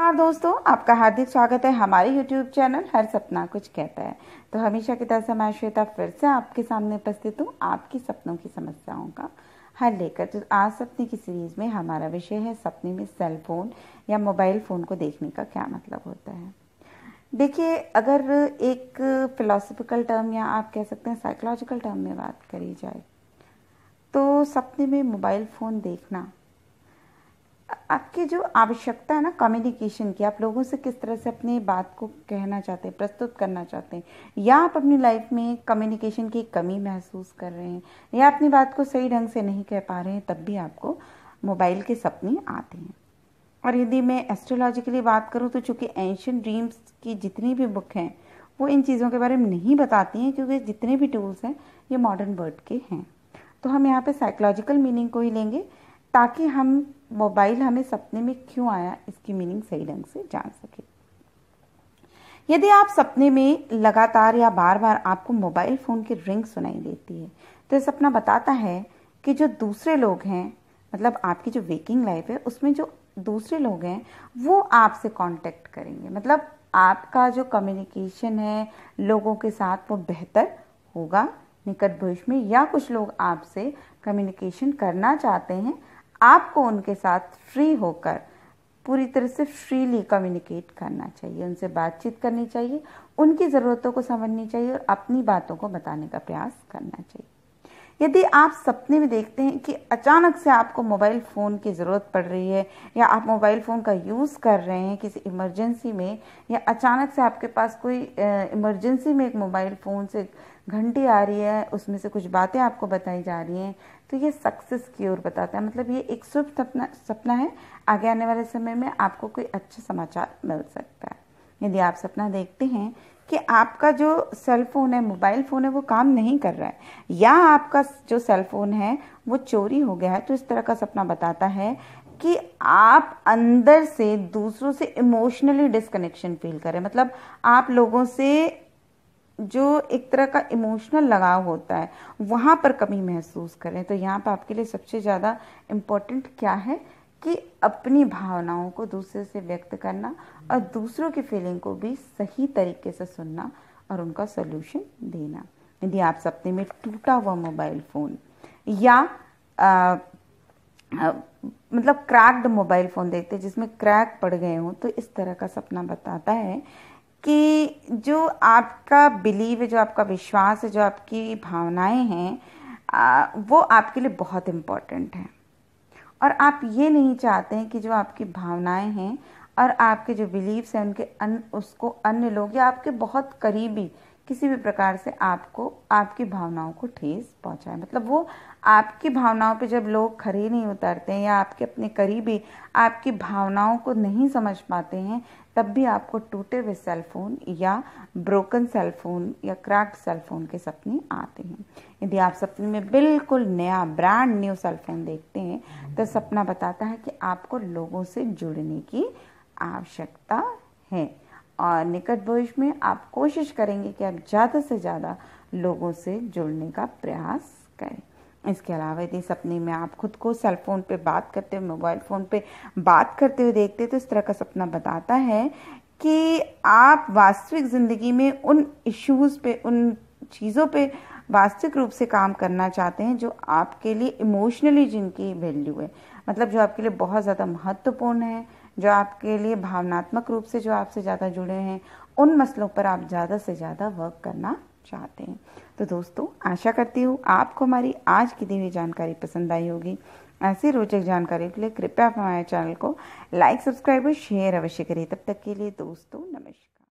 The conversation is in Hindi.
नमस्कार दोस्तों आपका हार्दिक स्वागत है हमारे YouTube चैनल हर सपना कुछ कहता है तो हमेशा की तरह से मैं श्वेता फिर से आपके सामने उपस्थित हूँ आपकी सपनों की समस्याओं का हर लेकर तो आज सपने की सीरीज़ में हमारा विषय है सपने में सेल फोन या मोबाइल फ़ोन को देखने का क्या मतलब होता है देखिए अगर एक फिलोसफिकल टर्म या आप कह सकते हैं साइकोलॉजिकल टर्म में बात करी जाए तो सपने में मोबाइल फ़ोन देखना आपकी जो आवश्यकता है ना कम्युनिकेशन की आप लोगों से किस तरह से अपनी बात को कहना चाहते हैं प्रस्तुत करना चाहते हैं या आप अपनी लाइफ में कम्युनिकेशन की कमी महसूस कर रहे हैं या अपनी बात को सही ढंग से नहीं कह पा रहे हैं तब भी आपको मोबाइल के सपने आते हैं और यदि मैं एस्ट्रोलॉजिकली बात करूँ तो चूँकि एंशंट ड्रीम्स की जितनी भी बुक हैं वो इन चीज़ों के बारे में नहीं बताती हैं क्योंकि जितने भी टूल्स हैं ये मॉडर्न वर्ल्ड के हैं तो हम यहाँ पे साइकोलॉजिकल मीनिंग को ही लेंगे ताकि हम मोबाइल हमें सपने में क्यों आया इसकी मीनिंग सही ढंग से जान सके यदि आप सपने में लगातार या बार बार आपको मोबाइल फ़ोन की रिंग सुनाई देती है तो यह सपना बताता है कि जो दूसरे लोग हैं मतलब आपकी जो वेकिंग लाइफ है उसमें जो दूसरे लोग हैं वो आपसे कांटेक्ट करेंगे मतलब आपका जो कम्युनिकेशन है लोगों के साथ वो बेहतर होगा निकट भविष्य में या कुछ लोग आपसे कम्युनिकेशन करना चाहते हैं आपको उनके साथ फ्री होकर पूरी तरह से फ्रीली कम्युनिकेट करना चाहिए उनसे बातचीत करनी चाहिए उनकी ज़रूरतों को समझनी चाहिए और अपनी बातों को बताने का प्रयास करना चाहिए यदि आप सपने में देखते हैं कि अचानक से आपको मोबाइल फ़ोन की ज़रूरत पड़ रही है या आप मोबाइल फ़ोन का यूज़ कर रहे हैं किसी इमरजेंसी में या अचानक से आपके पास कोई इमरजेंसी में एक मोबाइल फ़ोन से घंटी आ रही है उसमें से कुछ बातें आपको बताई जा रही हैं तो ये सक्सेस की ओर बताता है मतलब ये एक शुभ सपना सपना है आगे आने वाले समय में आपको कोई अच्छा समाचार मिल सकता है यदि आप सपना देखते हैं कि आपका जो सेल फोन है मोबाइल फ़ोन है वो काम नहीं कर रहा है या आपका जो सेल फोन है वो चोरी हो गया है तो इस तरह का सपना बताता है कि आप अंदर से दूसरों से इमोशनली डिसकनेक्शन फील करें मतलब आप लोगों से जो एक तरह का इमोशनल लगाव होता है वहाँ पर कमी महसूस करें तो यहाँ पर आपके लिए सबसे ज़्यादा इम्पोर्टेंट क्या है कि अपनी भावनाओं को दूसरे से व्यक्त करना और दूसरों की फीलिंग को भी सही तरीके से सुनना और उनका सोल्यूशन देना यदि आप सपने में टूटा हुआ मोबाइल फ़ोन या आ, आ, मतलब क्रैक्ड मोबाइल फ़ोन देखते हैं जिसमें क्रैक पड़ गए हों तो इस तरह का सपना बताता है कि जो आपका बिलीव है जो आपका विश्वास है जो आपकी भावनाएं हैं वो आपके लिए बहुत इम्पॉर्टेंट हैं और आप ये नहीं चाहते हैं कि जो आपकी भावनाएं हैं और आपके जो बिलीव्स हैं उनके अन, उसको अन्य लोग या आपके बहुत करीबी किसी भी प्रकार से आपको आपकी भावनाओं को ठेस पहुंचाए मतलब वो आपकी भावनाओं पे जब लोग खरे नहीं उतरते हैं या आपके अपने करीबी आपकी भावनाओं को नहीं समझ पाते हैं तब भी आपको टूटे हुए सेल फोन या ब्रोकन सेल फोन या क्रैक्ड फोन के सपने आते हैं यदि आप सपने में बिल्कुल नया ब्रांड न्यू सेल फोन देखते हैं तो सपना बताता है कि आपको लोगों से जुड़ने की आवश्यकता है और निकट भविष्य में आप कोशिश करेंगे कि आप ज़्यादा से ज़्यादा लोगों से जुड़ने का प्रयास करें इसके अलावा यदि सपने में आप खुद को सेल फोन पर बात करते हुए मोबाइल फ़ोन पे बात करते हुए देखते हैं तो इस तरह का सपना बताता है कि आप वास्तविक ज़िंदगी में उन इश्यूज़ पे उन चीज़ों पे वास्तविक रूप से काम करना चाहते हैं जो आपके लिए इमोशनली जिनकी वैल्यू है मतलब जो आपके लिए बहुत ज़्यादा महत्वपूर्ण है जो आपके लिए भावनात्मक रूप से जो आपसे ज़्यादा जुड़े हैं उन मसलों पर आप ज़्यादा से ज़्यादा वर्क करना चाहते हैं तो दोस्तों आशा करती हूँ आपको हमारी आज की दी हुई जानकारी पसंद आई होगी ऐसी रोचक जानकारी के लिए कृपया हमारे चैनल को लाइक सब्सक्राइब और शेयर अवश्य करिए तब तक के लिए दोस्तों नमस्कार